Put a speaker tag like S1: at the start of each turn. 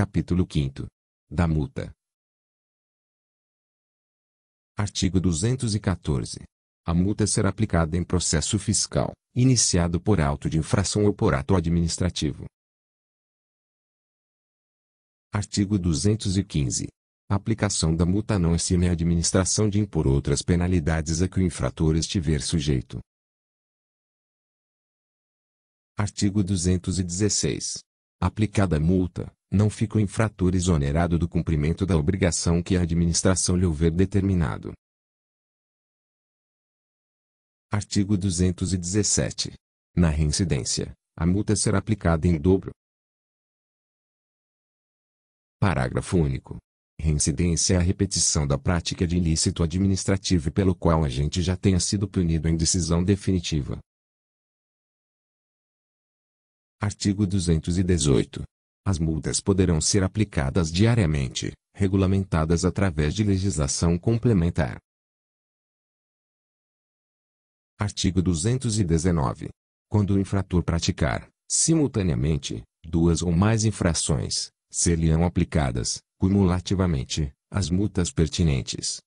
S1: Capítulo 5 Da multa. Artigo 214. A multa será aplicada em processo fiscal, iniciado por auto de infração ou por ato administrativo. Artigo 215. A aplicação da multa não ensina a administração de impor outras penalidades a que o infrator estiver sujeito. Artigo 216. Aplicada a multa, não fica o infrator exonerado do cumprimento da obrigação que a administração lhe houver determinado. Artigo 217. Na reincidência, a multa será aplicada em dobro. Parágrafo único. Reincidência é a repetição da prática de ilícito administrativo pelo qual o agente já tenha sido punido em decisão definitiva. Artigo 218. As multas poderão ser aplicadas diariamente, regulamentadas através de legislação complementar. Artigo 219. Quando o infrator praticar, simultaneamente, duas ou mais infrações, ser-lhe-ão aplicadas, cumulativamente, as multas pertinentes.